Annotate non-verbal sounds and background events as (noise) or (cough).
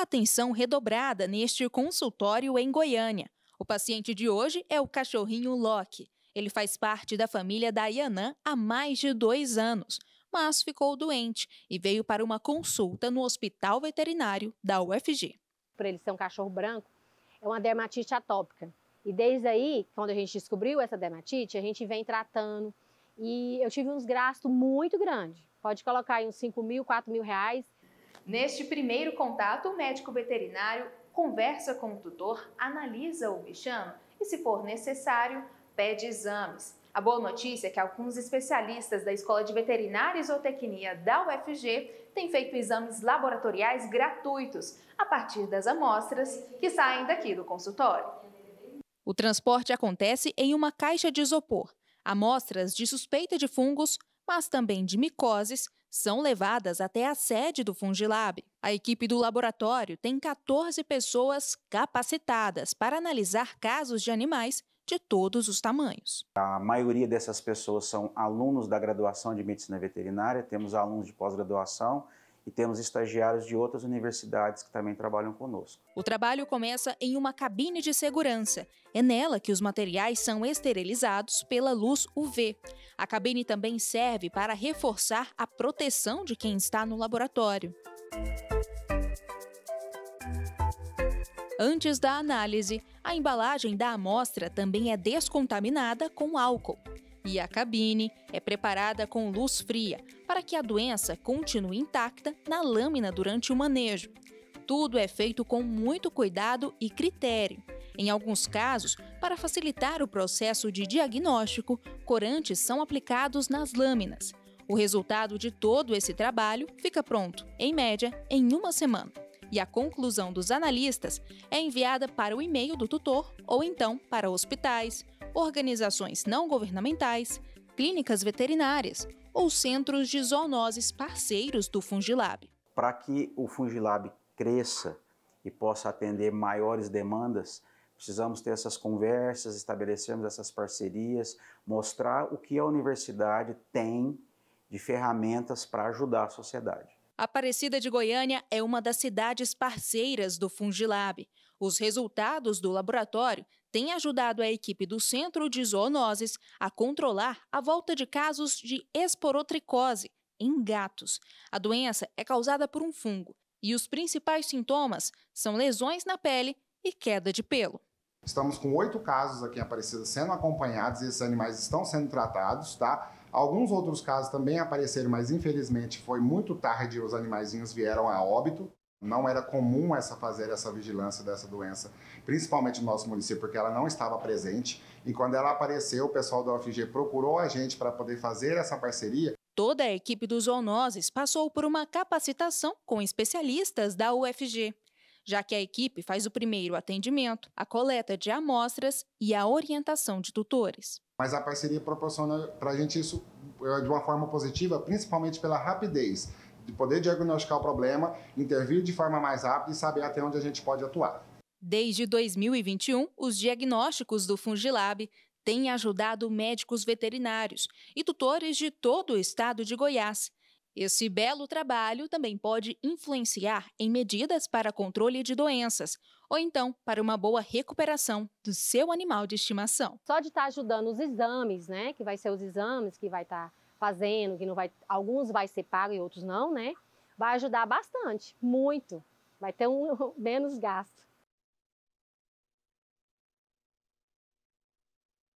Atenção redobrada neste consultório em Goiânia. O paciente de hoje é o cachorrinho Loki. Ele faz parte da família da Yanã há mais de dois anos, mas ficou doente e veio para uma consulta no Hospital Veterinário da UFG. Para ele ser um cachorro branco, é uma dermatite atópica. E desde aí, quando a gente descobriu essa dermatite, a gente vem tratando. E eu tive uns gastos muito grandes. Pode colocar aí uns 5 mil, 4 mil reais Neste primeiro contato, o médico veterinário conversa com o tutor, analisa o bichano e, se for necessário, pede exames. A boa notícia é que alguns especialistas da Escola de Veterinária e Zootecnia da UFG têm feito exames laboratoriais gratuitos a partir das amostras que saem daqui do consultório. O transporte acontece em uma caixa de isopor. Amostras de suspeita de fungos, mas também de micoses, são levadas até a sede do Fungilab. A equipe do laboratório tem 14 pessoas capacitadas para analisar casos de animais de todos os tamanhos. A maioria dessas pessoas são alunos da graduação de medicina veterinária, temos alunos de pós-graduação e temos estagiários de outras universidades que também trabalham conosco. O trabalho começa em uma cabine de segurança. É nela que os materiais são esterilizados pela luz UV. A cabine também serve para reforçar a proteção de quem está no laboratório. Antes da análise, a embalagem da amostra também é descontaminada com álcool. E a cabine é preparada com luz fria para que a doença continue intacta na lâmina durante o manejo. Tudo é feito com muito cuidado e critério. Em alguns casos, para facilitar o processo de diagnóstico, corantes são aplicados nas lâminas. O resultado de todo esse trabalho fica pronto, em média, em uma semana e a conclusão dos analistas é enviada para o e-mail do tutor ou então para hospitais, organizações não governamentais, clínicas veterinárias ou centros de zoonoses parceiros do Fungilab. Para que o Fungilab cresça e possa atender maiores demandas, precisamos ter essas conversas, estabelecermos essas parcerias, mostrar o que a universidade tem de ferramentas para ajudar a sociedade. Aparecida de Goiânia é uma das cidades parceiras do Fungilab. Os resultados do laboratório têm ajudado a equipe do Centro de Zoonoses a controlar a volta de casos de esporotricose em gatos. A doença é causada por um fungo e os principais sintomas são lesões na pele e queda de pelo. Estamos com oito casos aqui em Aparecida sendo acompanhados e esses animais estão sendo tratados, tá? Alguns outros casos também apareceram, mas infelizmente foi muito tarde e os animaizinhos vieram a óbito. Não era comum essa fazer essa vigilância dessa doença, principalmente no nosso município, porque ela não estava presente. E quando ela apareceu, o pessoal da UFG procurou a gente para poder fazer essa parceria. Toda a equipe dos Zoonoses passou por uma capacitação com especialistas da UFG já que a equipe faz o primeiro atendimento, a coleta de amostras e a orientação de tutores. Mas a parceria proporciona para a gente isso eh, de uma forma positiva, principalmente pela rapidez de poder diagnosticar o problema, intervir de forma mais rápida e saber até onde a gente pode atuar. Desde 2021, os diagnósticos do Fungilab têm ajudado médicos veterinários e tutores de todo o estado de Goiás esse belo trabalho também pode influenciar em medidas para controle de doenças ou então para uma boa recuperação do seu animal de estimação. Só de estar tá ajudando os exames, né, que vai ser os exames que vai estar tá fazendo, que não vai, alguns vai ser pago e outros não, né? Vai ajudar bastante, muito. Vai ter um (laughs) menos gasto.